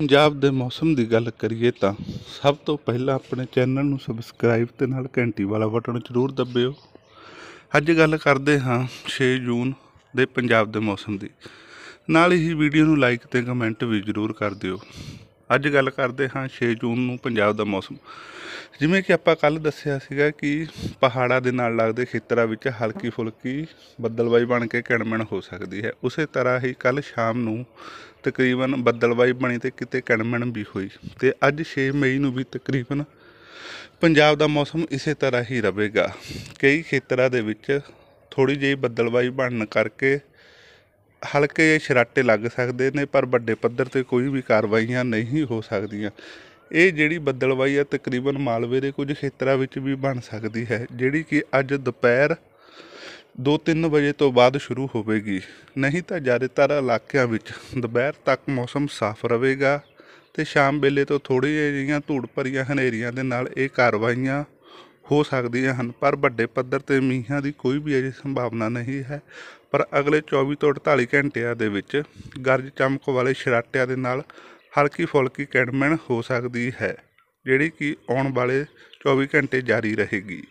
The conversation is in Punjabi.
ਪੰਜਾਬ ਦੇ ਮੌਸਮ ਦੀ ਗੱਲ ਕਰੀਏ ਤਾਂ ਸਭ ਤੋਂ ਪਹਿਲਾਂ ਆਪਣੇ ਚੈਨਲ ਨੂੰ ਸਬਸਕ੍ਰਾਈਬ ਤੇ ਨਾਲ ਘੰਟੀ ਵਾਲਾ ਬਟਨ ਜ਼ਰੂਰ ਦਬਿਓ ਅੱਜ ਗੱਲ ਕਰਦੇ ਹਾਂ 6 ਜੂਨ ਦੇ ਪੰਜਾਬ ਦੇ ਮੌਸਮ ਦੀ ਨਾਲ ਹੀ ਵੀਡੀਓ ਨੂੰ ਲਾਈਕ ਤੇ ਕਮੈਂਟ ਵੀ ਜ਼ਰੂਰ ਕਰ ਦਿਓ ਅੱਜ ਗੱਲ ਕਰਦੇ ਹਾਂ 6 ਜੂਨ ਨੂੰ ਪੰਜਾਬ ਦਾ ਮੌਸਮ ਜਿਵੇਂ ਕਿ ਆਪਾਂ ਕੱਲ ਦੱਸਿਆ ਸੀਗਾ ਕਿ ਪਹਾੜਾਂ ਦੇ ਨਾਲ ਲੱਗਦੇ ਖੇਤਰਾਂ ਵਿੱਚ ਹਲਕੀ ਫੁਲਕੀ ਬੱਦਲਬਾਈ ਬਣ ਕੇ ਕਿਣਮਣ ਹੋ ਸਕਦੀ ਹੈ ਉਸੇ ਤਰ੍ਹਾਂ ਹੀ ਕੱਲ ਸ਼ਾਮ ਨੂੰ ਤਕਰੀਬਨ ਬੱਦਲਬਾਈ ਬਣੀ ਤੇ ਕਿਤੇ ਕਣਮਣ ਵੀ ਹੋਈ ਤੇ ਅੱਜ 6 ਮਈ ਨੂੰ ਵੀ ਤਕਰੀਬਨ ਪੰਜਾਬ ਦਾ ਮੌਸਮ ਇਸੇ ਤਰ੍ਹਾਂ ਹੀ ਰਹੇਗਾ ਕਈ ਖੇਤਰਾਂ ਦੇ ਵਿੱਚ ਥੋੜੀ ਜਿਹੀ ਬੱਦਲਬਾਈ ਬਣਨ ਕਰਕੇ ਹਲਕੇ ਜਿਹੇ ਛਰਾਟੇ ਲੱਗ ਸਕਦੇ ਨੇ ਪਰ ਵੱਡੇ ਪੱਧਰ ਤੇ ਕੋਈ ਵੀ ਕਾਰਵਾਈਆਂ ਨਹੀਂ ਹੋ ਸਕਦੀਆਂ ਇਹ ਜਿਹੜੀ ਬੱਦਲਬਾਈ ਆ ਤਕਰੀਬਨ ਮਾਲਵੇ ਦੇ ਕੁਝ ਖੇਤਰਾਂ ਵਿੱਚ ਵੀ ਬਣ ਸਕਦੀ ਹੈ ਜਿਹੜੀ ਕਿ ਅੱਜ ਦੁਪਹਿਰ 2-3 ਵਜੇ ਤੋਂ ਬਾਅਦ ਸ਼ੁਰੂ ਹੋਵੇਗੀ ਨਹੀਂ ਤਾਂ ਜ਼ਿਆਦਾਤਰ ਇਲਾਕਿਆਂ ਵਿੱਚ ਦੁਪਹਿਰ ਤੱਕ ਮੌਸਮ ਸਾਫ਼ ਰਹੇਗਾ ਤੇ ਸ਼ਾਮ ਵੇਲੇ ਤੋਂ ਥੋੜੀ ਜਿਹੀਆਂ ਧੂੜ ਭਰੀਆਂ ਹਨੇਰੀਆਂ ਦੇ ਨਾਲ ਇਹ ਕਾਰਵਾਈਆਂ ਹੋ ਸਕਦੀਆਂ ਹਨ ਪਰ ਵੱਡੇ ਪੱਧਰ ਤੇ ਮੀਂਹਾਂ ਦੀ ਕੋਈ ਵੀ ਅਜੇ ਸੰਭਾਵਨਾ ਨਹੀਂ ਹੈ ਪਰ ਅਗਲੇ 24 ਤੋਂ 48 ਘੰਟਿਆਂ ਦੇ ਵਿੱਚ ਗਰਜ ਚਮਕ ਵਾਲੇ ਸ਼ਰਾਟਿਆਂ ਦੇ ਨਾਲ ਹਲਕੀ ਫੁਲਕੀ ਕੈਡਮਨ ਹੋ ਸਕਦੀ ਹੈ ਜਿਹੜੀ ਕਿ ਆਉਣ ਵਾਲੇ 24 ਘੰਟੇ ਜਾਰੀ ਰਹੇਗੀ